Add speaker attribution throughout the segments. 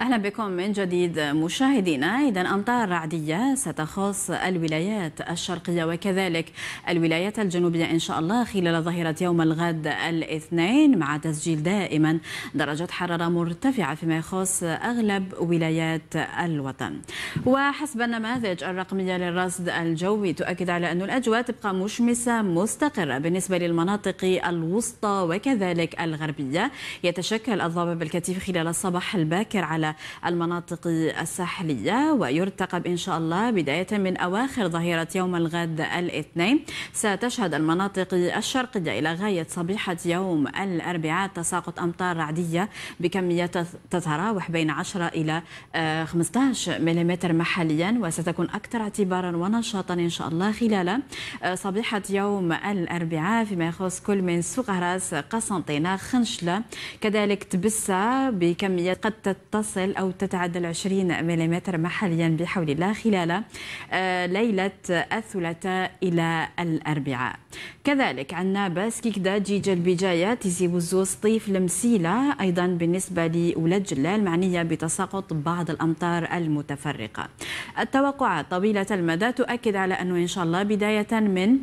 Speaker 1: أهلا بكم من جديد مشاهدينا إذا أمطار رعدية ستخص الولايات الشرقية وكذلك الولايات الجنوبية إن شاء الله خلال ظهيرة يوم الغد الاثنين مع تسجيل دائما درجة حرارة مرتفعة فيما يخص أغلب ولايات الوطن وحسب النماذج الرقمية للرصد الجوي تؤكد على أن الأجواء تبقى مشمسة مستقرة بالنسبة للمناطق الوسطى وكذلك الغربية يتشكل الضباب الكثيف خلال الصباح الباكر على على المناطق الساحلية ويرتقب إن شاء الله بداية من أواخر ظهيرة يوم الغد الاثنين ستشهد المناطق الشرقية إلى غاية صبيحة يوم الأربعاء تساقط أمطار رعدية بكميات تتراوح بين 10 إلى 15 آه، ملم محليا وستكون أكثر اعتبارا ونشاطا إن شاء الله خلال آه، صبيحة يوم الأربعاء فيما يخص كل من سوق قسنطينة خنشلة كذلك تبسة بكميات قد تتصل تصل أو تتعدى 20 ملم محليا بحول الله خلال آه، ليلة الثلاثاء إلى الأربعاء كذلك عندنا باس كيكدا جيجا البجاية تيزي وزوز طيف المسيلة أيضا بالنسبة لولاد جلال معنية بتساقط بعض الأمطار المتفرقة التوقعات طويلة المدى تؤكد على أنه إن شاء الله بداية من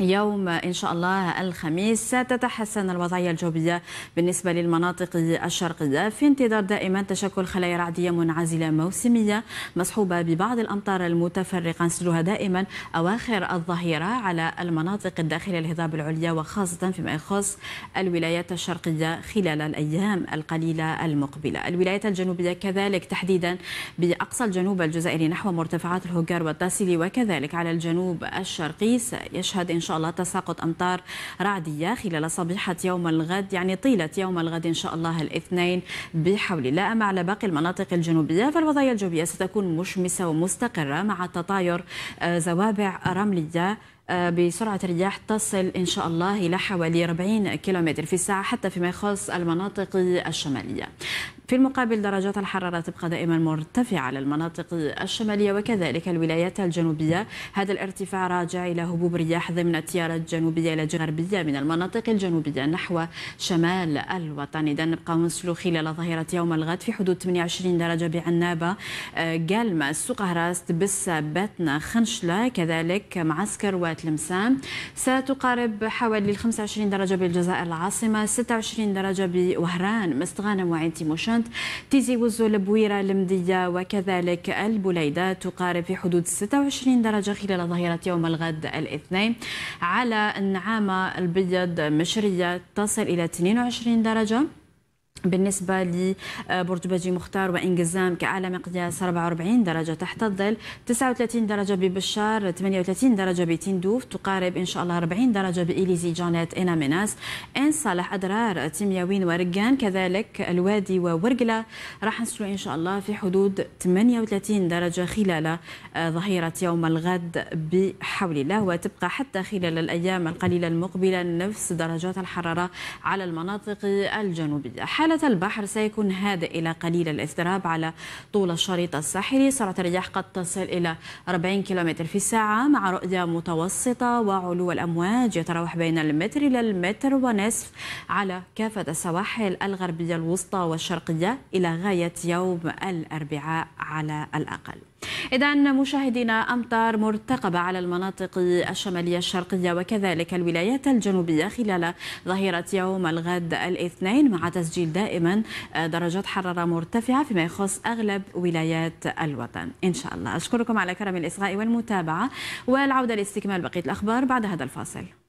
Speaker 1: يوم إن شاء الله الخميس ستتحسن الوضعية الجوية بالنسبة للمناطق الشرقية في انتظار دائما تشكل خلايا رعدية منعزلة موسمية مصحوبة ببعض الأمطار المتفرقة نسجلها دائما أواخر الظهيرة على المناطق الداخلية الهضاب العليا وخاصة فيما يخص الولايات الشرقية خلال الأيام القليلة المقبلة الولايات الجنوبية كذلك تحديدا بأقصى الجنوب الجزائري نحو مرتفعات الهجر والتاسيلي وكذلك على الجنوب الشرقي سيشهد إن شاء شاء الله تساقط أمطار رعدية خلال صبيحة يوم الغد يعني طيلة يوم الغد إن شاء الله الاثنين بحول الله أما على باقي المناطق الجنوبية فالوضعية الجوية ستكون مشمسة ومستقرة مع تطاير آه، زوابع رملية آه، بسرعة رياح تصل إن شاء الله إلى حوالي 40 كيلومتر في الساعة حتى فيما يخص المناطق الشمالية في المقابل درجات الحرارة تبقى دائما مرتفعة للمناطق الشمالية وكذلك الولايات الجنوبية هذا الارتفاع راجع إلى هبوب رياح ضمن التيار الجنوبية إلى الغربية من المناطق الجنوبية نحو شمال الوطن إذا نبقى ونسلو خلال ظهيرة يوم الغد في حدود 28 درجة بعنابة آه، قالمة سقهراست بس باتنا خنشلة كذلك معسكر وتلمسان ستقارب حوالي 25 درجة بالجزائر العاصمة 26 درجة بوهران مستغانم وعين تيموشان سمنت تيزي وزو البويرة المدية وكذلك البليدة تقارب في حدود 26 درجة خلال ظهيرة يوم الغد الاثنين على النعامة البيض مشرية تصل إلى 22 درجة بالنسبة لبرج آه، مختار وإنجزام كأعلى مقياس 44 درجة تحت الظل 39 درجة ببشار 38 درجة بتندوف تقارب إن شاء الله 40 درجة بإليزي جانيت إناميناس إن صالح أدرار تيمياوين ورقان كذلك الوادي وورقلة راح نصلوا إن شاء الله في حدود 38 درجة خلال آه، ظهيرة يوم الغد بحول الله وتبقى حتى خلال الأيام القليلة المقبلة نفس درجات الحرارة على المناطق الجنوبية حالة البحر سيكون هادئ إلى قليل الاضطراب على طول الشريط الساحلي سرعة الرياح قد تصل إلى 40 كم في الساعة مع رؤية متوسطة وعلو الأمواج يتراوح بين المتر إلى المتر ونصف على كافة السواحل الغربية الوسطى والشرقية إلى غاية يوم الأربعاء على الأقل إذا مشاهدينا أمطار مرتقبة على المناطق الشمالية الشرقية وكذلك الولايات الجنوبية خلال ظهيرة يوم الغد الاثنين مع تسجيل دائما آه، درجات حرارة مرتفعة فيما يخص أغلب ولايات الوطن إن شاء الله أشكركم على كرم الإصغاء والمتابعة والعودة لاستكمال بقية الأخبار بعد هذا الفاصل